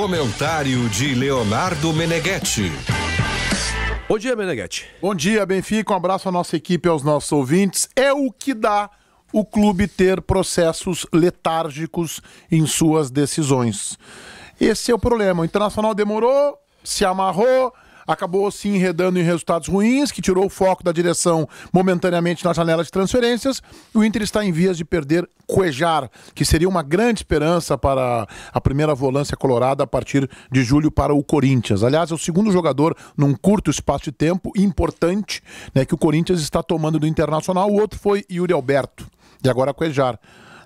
Comentário de Leonardo Meneghetti. Bom dia, Meneghetti. Bom dia, Benfica. Um abraço à nossa equipe e aos nossos ouvintes. É o que dá o clube ter processos letárgicos em suas decisões. Esse é o problema. O Internacional demorou, se amarrou, acabou se enredando em resultados ruins, que tirou o foco da direção momentaneamente na janela de transferências. O Inter está em vias de perder Cuejar, que seria uma grande esperança para a primeira volância colorada a partir de julho para o Corinthians. Aliás, é o segundo jogador num curto espaço de tempo importante né, que o Corinthians está tomando do Internacional. O outro foi Yuri Alberto, e agora Cuejar.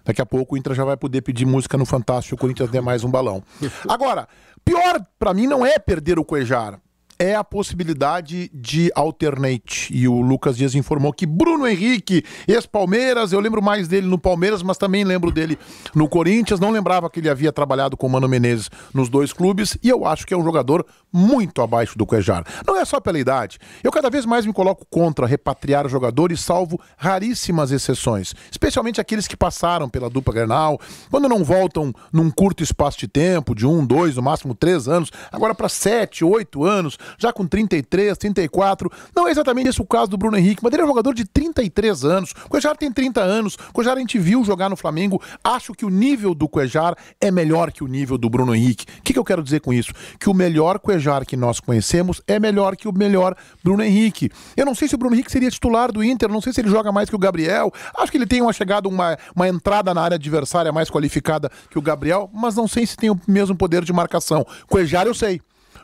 Daqui a pouco o Inter já vai poder pedir música no Fantástico, o Corinthians der mais um balão. Agora, pior para mim não é perder o Cuejar é a possibilidade de alternate. E o Lucas Dias informou que Bruno Henrique, ex-Palmeiras, eu lembro mais dele no Palmeiras, mas também lembro dele no Corinthians. Não lembrava que ele havia trabalhado com o Mano Menezes nos dois clubes e eu acho que é um jogador muito abaixo do Cuejar. Não é só pela idade. Eu cada vez mais me coloco contra repatriar jogadores, salvo raríssimas exceções, especialmente aqueles que passaram pela dupla Grenal, quando não voltam num curto espaço de tempo, de um, dois, no máximo três anos, agora para sete, oito anos já com 33, 34. Não é exatamente esse o caso do Bruno Henrique, mas ele é um jogador de 33 anos. O Cuejar tem 30 anos. O Cuejar a gente viu jogar no Flamengo. Acho que o nível do Cuejar é melhor que o nível do Bruno Henrique. O que, que eu quero dizer com isso? Que o melhor Cuejar que nós conhecemos é melhor que o melhor Bruno Henrique. Eu não sei se o Bruno Henrique seria titular do Inter, não sei se ele joga mais que o Gabriel. Acho que ele tem uma chegada, uma, uma entrada na área adversária mais qualificada que o Gabriel, mas não sei se tem o mesmo poder de marcação. Cuejar eu sei.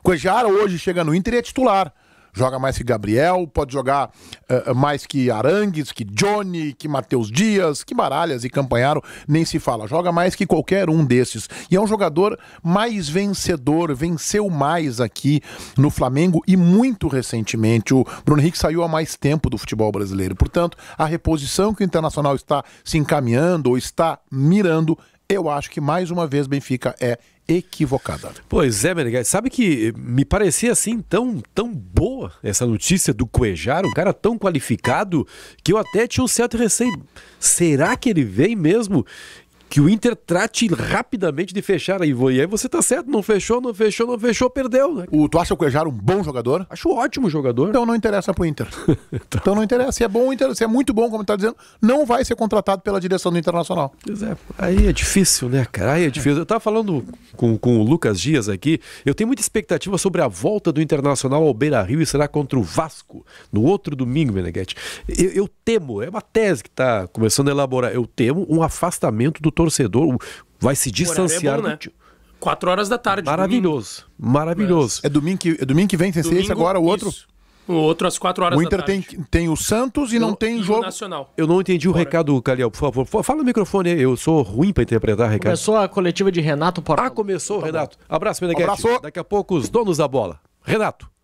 Cuejara hoje chega no Inter e é titular. Joga mais que Gabriel, pode jogar uh, mais que Arangues, que Johnny, que Matheus Dias, que Baralhas e Campanharo, nem se fala. Joga mais que qualquer um desses. E é um jogador mais vencedor, venceu mais aqui no Flamengo e muito recentemente. O Bruno Henrique saiu há mais tempo do futebol brasileiro. Portanto, a reposição que o Internacional está se encaminhando ou está mirando eu acho que mais uma vez Benfica é equivocada. Pois é, Meneghel. Sabe que me parecia assim tão, tão boa essa notícia do Cuejar, um cara tão qualificado, que eu até tinha um certo receio. Será que ele vem mesmo? que o Inter trate rapidamente de fechar a Ivo. E aí você tá certo, não fechou, não fechou, não fechou, perdeu, né? O, tu acha o Cuejar um bom jogador? Acho um ótimo jogador. Então não interessa pro Inter. então... então não interessa. Se é bom, se é muito bom, como tá dizendo, não vai ser contratado pela direção do Internacional. Pois é, aí é difícil, né, cara? Aí é difícil. Eu tava falando com, com o Lucas Dias aqui, eu tenho muita expectativa sobre a volta do Internacional ao Beira Rio e será contra o Vasco no outro domingo, Meneghete. Eu, eu temo, é uma tese que tá começando a elaborar, eu temo um afastamento do torcedor vai se distanciar. É bom, né? Quatro horas da tarde. Maravilhoso. Domingo. Maravilhoso. É. domingo que, é domingo que vem, tem domingo, esse agora, o outro. Isso. O outro às quatro horas o Inter da tarde. Tem, tem o Santos e não tem e jogo. Nacional. Eu não entendi o recado, Caliel, por favor. Fala no microfone aí, eu sou ruim para interpretar recado. Começou a coletiva de Renato Porta. Ah, começou, tá Renato. Bom. Abraço, Meneghete. Abraço. Daqui a pouco, os donos da bola. Renato.